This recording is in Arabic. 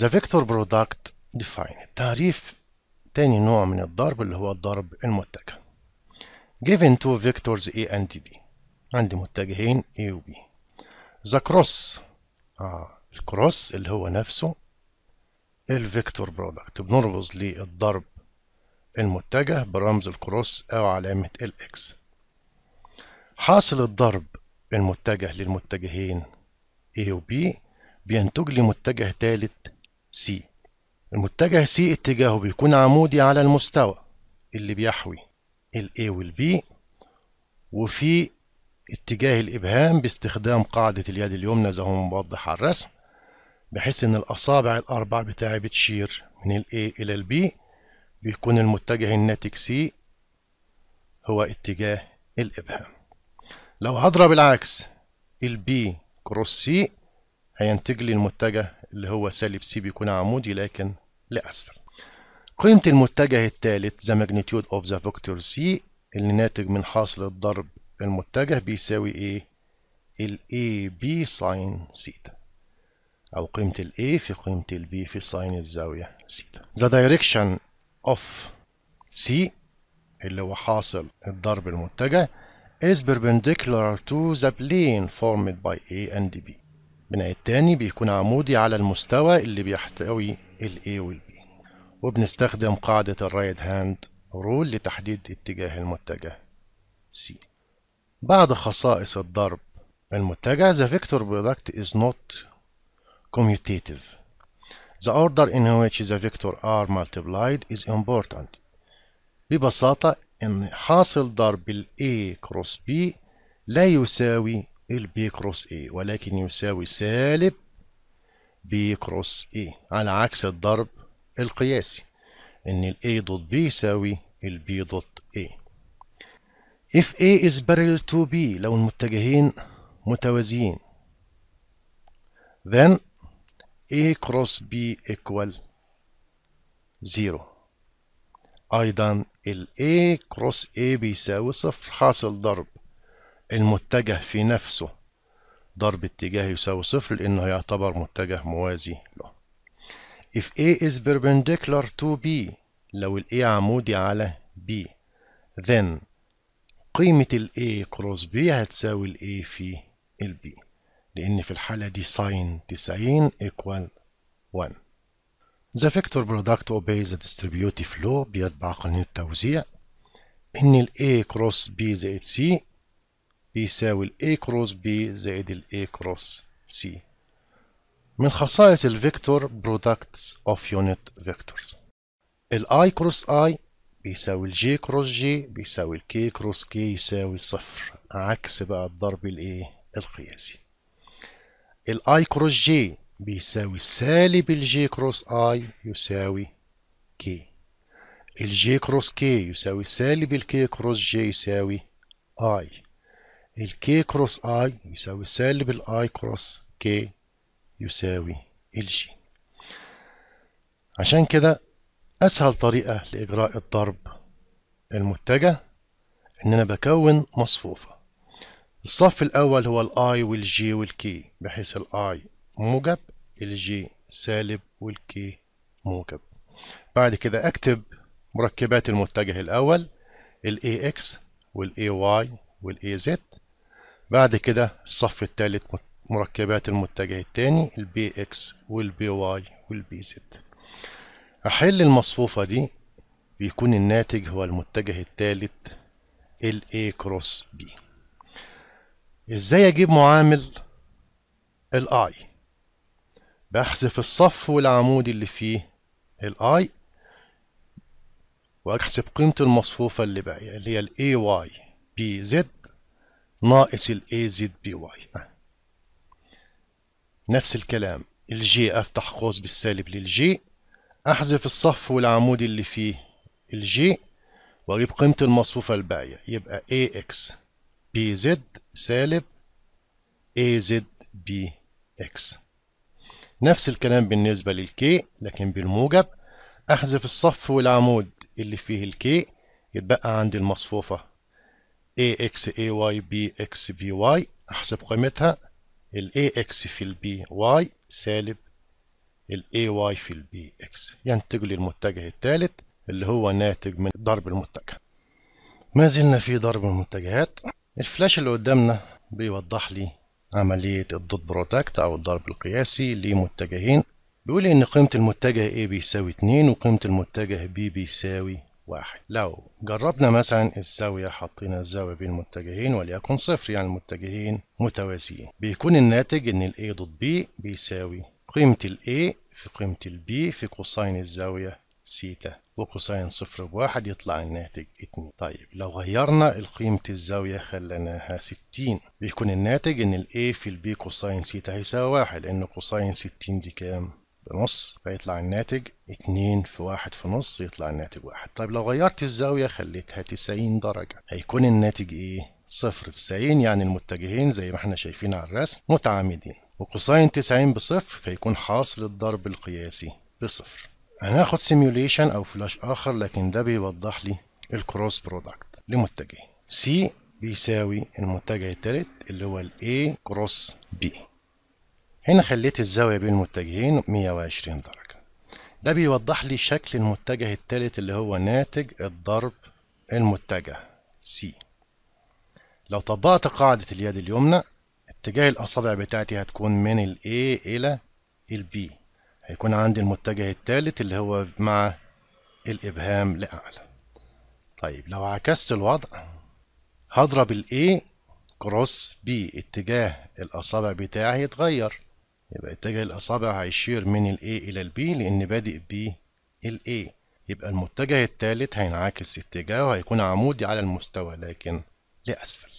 The vector product defined. تعريف تاني نوع من الضرب اللي هو الضرب المتجه given two vectors A and B عندي متجهين A و B the cross آه الكروس اللي هو نفسه الفيكتور برودكت بنرمز للضرب المتجه برمز الكروس أو علامة الإكس حاصل الضرب المتجه للمتجهين A و B بينتج لي متجه تالت سي المتجه سي اتجاهه بيكون عمودي على المستوى اللي بيحوي ال A وال B وفي اتجاه الإبهام باستخدام قاعدة اليد اليمنى زي ما موضح على الرسم بحيث إن الأصابع الأربع بتاعي بتشير من ال A إلى ال B بيكون المتجه الناتج سي هو اتجاه الإبهام لو هضرب العكس ال B كروس سي هينتج لي المتجه اللي هو سالب سي بيكون عمودي لكن لأسفل قيمة المتجه الثالث the magnitude of the vector C اللي ناتج من حاصل الضرب المتجه بيساوي ايه؟ ال B ساين سيتا أو قيمة ال A في قيمة ال B في ساين الزاوية سيتا. The direction of C اللي هو حاصل الضرب المتجه is perpendicular to the plane formed by A and B. بنعيد تاني بيكون عمودي على المستوى اللي بيحتوي ال A وال B وبنستخدم قاعدة الرايت هاند رول لتحديد اتجاه المتجه C بعض خصائص الضرب المتجه the vector product is not commutative the order in which the vector R multiplied is important ببساطة إن حاصل ضرب ال A cross B لا يساوي البي كروس اي ولكن يساوي سالب بي كروس اي على عكس الضرب القياسي ان الاي دوت بي يساوي البي دوت اي اف A is parallel to B لو المتجهين متوازيين then A cross B equal زيرو أيضا ال A cross A بيساوي صفر حاصل ضرب المتجه في نفسه ضرب اتجاه يساوي صفر لأنه يعتبر متجه موازي له if A is perpendicular to B لو ال A عمودي على B then قيمة ال A cross B هتساوي ال A في ال B لأن في الحالة دي sin 90 equal 1 The vector product obeys the distributive law بيتبع قانون التوزيع إن ال A cross B زائد C بيساوي الاي كروس بي زائد الاي كروس سي من خصائص الفيكتور برودكتس اوف يونت فيكتورز الاي كروس اي بيساوي الجي كروس جي بيساوي الكي كروس كي يساوي صفر عكس بقى الضرب الايه القياسي الاي كروس جي بيساوي سالب الجي كروس اي يساوي كي الجي كروس كي يساوي سالب الكي كروس جي يساوي اي ال K كروس اي يساوي سالب ال I كروس كي يساوي ال G عشان كده اسهل طريقة لاجراء الضرب المتجه ان انا بكون مصفوفة الصف الاول هو ال G وال والكي بحيث ال I موجب ال G سالب والكي موجب بعد كده اكتب مركبات المتجه الاول ال اكس والاي واي والاي زد بعد كده الصف الثالث مركبات المتجه الثاني البي اكس والبي واي والبي زد احل المصفوفه دي بيكون الناتج هو المتجه الثالث ال اي كروس بي ازاي اجيب معامل الاي I بحذف الصف والعمود اللي فيه الاي I واحسب قيمة المصفوفة اللي باقية اللي هي واي بي زد ناقص A زد بي واي نفس الكلام G افتح قوس بالسالب G احذف الصف والعمود اللي فيه G واجيب قيمة المصفوفة الباقية يبقى ax bz سالب az bx نفس الكلام بالنسبة K لكن بالموجب احذف الصف والعمود اللي فيه K يتبقى عندي المصفوفة ax ay bx by احسب قيمتها ال ax في ال by سالب ال ay في ال bx ينتج لي المتجه الثالث اللي هو ناتج من ضرب المتجه ما زلنا في ضرب المتجهات الفلاش اللي قدامنا بيوضح لي عملية الضد بروتكت أو الضرب القياسي لمتجهين بيقول لي إن قيمة المتجه A بيساوي 2 وقيمة المتجه B بيساوي واحد لو جربنا مثلا الزاوية حطينا الزاوية بين المتجهين وليكن صفر يعني المتجهين متوازيين بيكون الناتج ان ال A دوت B بيساوي قيمة ال A في قيمة ال B في كوساين الزاوية سيتا وكوساين صفر بواحد يطلع الناتج اتنين طيب لو غيرنا قيمة الزاوية خليناها ستين بيكون الناتج ان ال A في ال B كوساين سيتا هيساوي واحد لأن كوساين ستين دي كام؟ بنص فيطلع الناتج اتنين في واحد في نص يطلع الناتج واحد طيب لو غيرت الزاوية خليتها تسعين درجة هيكون الناتج ايه؟ صفر تسعين يعني المتجهين زي ما احنا شايفين على الرسم متعامدين وكوساين تسعين بصفر فيكون حاصل الضرب القياسي بصفر هناخد سيميوليشن او فلاش اخر لكن ده بيوضح لي الكروس برودكت لمتجهين سي بيساوي المتجه الثالث اللي هو الـ A كروس B هنا خليت الزاوية بين المتجهين 120 درجة ده بيوضح لي شكل المتجه التالت اللي هو ناتج الضرب المتجه C لو طبقت قاعدة اليد اليمنى اتجاه الأصابع بتاعتي هتكون من الـ A إلى الـ B هيكون عندي المتجه التالت اللي هو مع الإبهام لأعلى طيب لو عكست الوضع هضرب الـ A كروس B اتجاه الأصابع بتاعي هيتغير يبقى اتجاه الأصابع هيشير من ال A إلى ال B لأن بادئ ب ال A يبقى المتجه الثالث هينعكس اتجاهه هيكون عمودي على المستوى لكن لأسفل